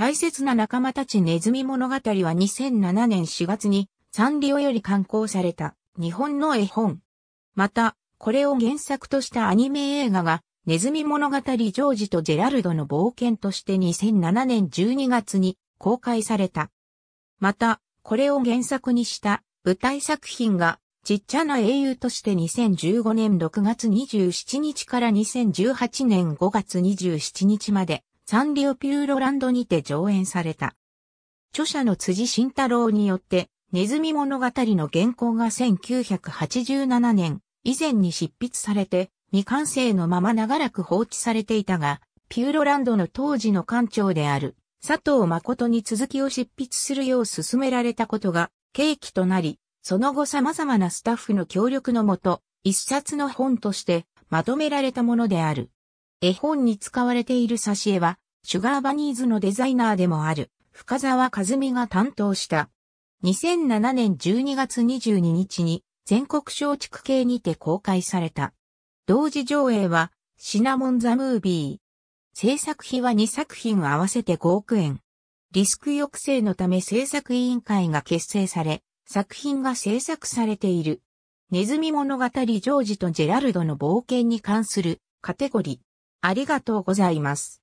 大切な仲間たちネズミ物語は2007年4月にサンリオより刊行された日本の絵本。また、これを原作としたアニメ映画がネズミ物語ジョージとジェラルドの冒険として2007年12月に公開された。また、これを原作にした舞台作品がちっちゃな英雄として2015年6月27日から2018年5月27日までサンリオピューロランドにて上演された。著者の辻慎太郎によって、ネズミ物語の原稿が1987年以前に執筆されて、未完成のまま長らく放置されていたが、ピューロランドの当時の館長である佐藤誠に続きを執筆するよう勧められたことが契機となり、その後様々なスタッフの協力のもと、一冊の本としてまとめられたものである。絵本に使われている挿絵は、シュガーバニーズのデザイナーでもある、深沢和美が担当した。2007年12月22日に、全国松竹系にて公開された。同時上映は、シナモン・ザ・ムービー。制作費は2作品合わせて5億円。リスク抑制のため制作委員会が結成され、作品が制作されている。ネズミ物語ジョージとジェラルドの冒険に関するカテゴリー。ありがとうございます。